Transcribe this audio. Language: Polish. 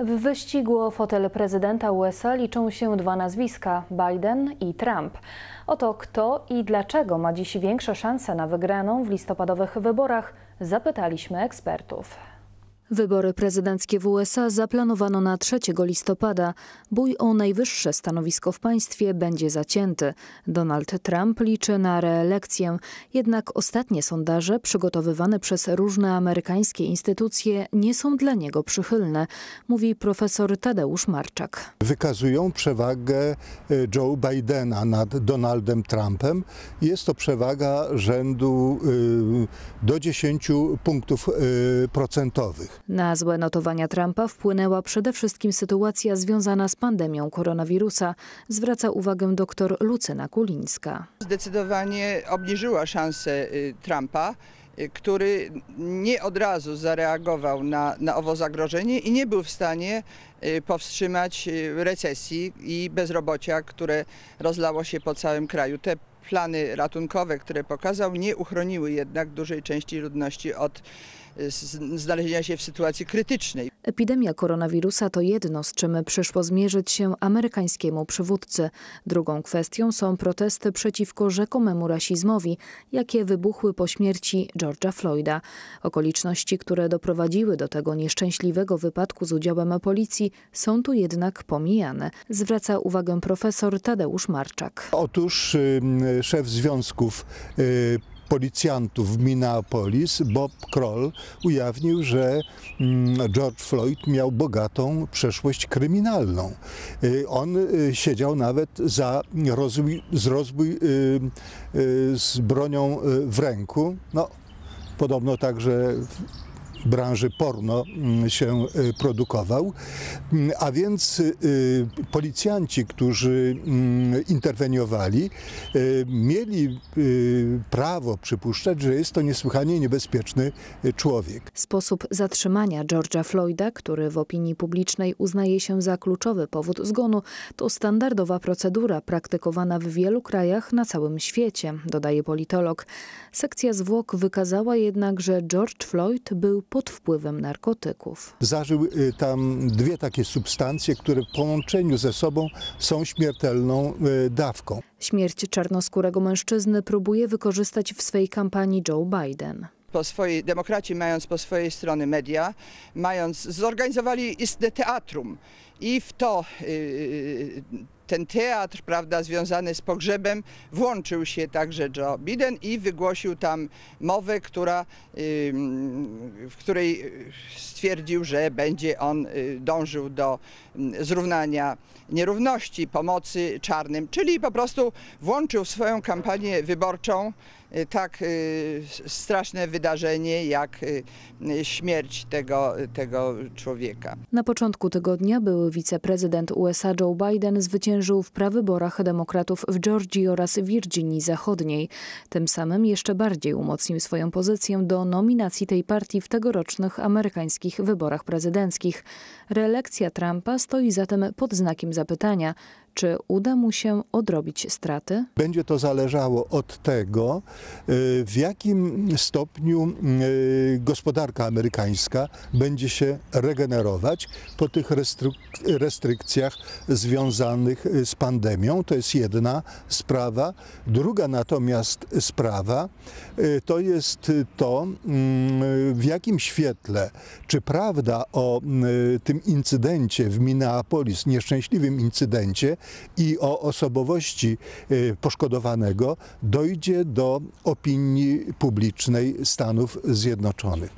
W wyścigu o fotel prezydenta USA liczą się dwa nazwiska Biden i Trump. Oto kto i dlaczego ma dziś większe szanse na wygraną w listopadowych wyborach, zapytaliśmy ekspertów. Wybory prezydenckie w USA zaplanowano na 3 listopada. Bój o najwyższe stanowisko w państwie będzie zacięty. Donald Trump liczy na reelekcję, jednak ostatnie sondaże przygotowywane przez różne amerykańskie instytucje nie są dla niego przychylne, mówi profesor Tadeusz Marczak. Wykazują przewagę e, Joe Bidena nad Donaldem Trumpem. Jest to przewaga rzędu e, do 10 punktów e, procentowych. Na złe notowania Trumpa wpłynęła przede wszystkim sytuacja związana z pandemią koronawirusa, zwraca uwagę dr Lucyna Kulińska. Zdecydowanie obniżyła szanse y, Trumpa y, który nie od razu zareagował na, na owo zagrożenie i nie był w stanie y, powstrzymać recesji i bezrobocia, które rozlało się po całym kraju. Te plany ratunkowe, które pokazał, nie uchroniły jednak dużej części ludności od y, znalezienia się w sytuacji krytycznej. Epidemia koronawirusa to jedno, z czym przyszło zmierzyć się amerykańskiemu przywódcy. Drugą kwestią są protesty przeciwko rzekomemu rasizmowi, jakie wybuchły po śmierci George'a Floyda. Okoliczności, które doprowadziły do tego nieszczęśliwego wypadku z udziałem policji, są tu jednak pomijane, zwraca uwagę profesor Tadeusz Marczak. Otóż szef związków y, policjantów w Minneapolis, Bob Kroll, ujawnił, że mm, George Floyd miał bogatą przeszłość kryminalną. Y, on y, siedział nawet za rozbój, z rozbój z bronią w ręku. No, podobno także branży porno mm, się y, produkował. Mm, a więc y, policjanci, którzy mm, interweniowali, y, mieli prawo przypuszczać, że jest to niesłychanie niebezpieczny człowiek. Sposób zatrzymania George'a Floyda, który w opinii publicznej uznaje się za kluczowy powód zgonu, to standardowa procedura praktykowana w wielu krajach na całym świecie, dodaje politolog. Sekcja zwłok wykazała jednak, że George Floyd był pod wpływem narkotyków. Zażył y, tam dwie takie substancje, które w połączeniu ze sobą są śmiertelną y, dawką. Śmierć czarnoskórego mężczyzny próbuje wykorzystać w swej kampanii Joe Biden po swojej, demokraci mając po swojej stronie media, mając, zorganizowali istne teatrum i w to y, ten teatr, prawda, związany z pogrzebem, włączył się także Joe Biden i wygłosił tam mowę, która, w której y, stwierdził, że będzie on y, dążył do zrównania nierówności, pomocy czarnym, czyli po prostu włączył w swoją kampanię wyborczą Y, tak y, straszne wydarzenie jak y, śmierć tego, tego człowieka. Na początku tygodnia były wiceprezydent USA Joe Biden zwyciężył w prawyborach demokratów w Georgii oraz Virginii Zachodniej. Tym samym jeszcze bardziej umocnił swoją pozycję do nominacji tej partii w tegorocznych amerykańskich wyborach prezydenckich. Reelekcja Trumpa stoi zatem pod znakiem zapytania. Czy uda mu się odrobić straty? Będzie to zależało od tego, y, w jakim stopniu y, gospodarka amerykańska będzie się regenerować po tych restrykcjach związanych y, z pandemią. To jest jedna sprawa. Druga natomiast sprawa to jest to, mm, w jakim świetle, czy prawda o tym incydencie w Minneapolis, nieszczęśliwym incydencie, i o osobowości y, poszkodowanego dojdzie do opinii publicznej Stanów Zjednoczonych.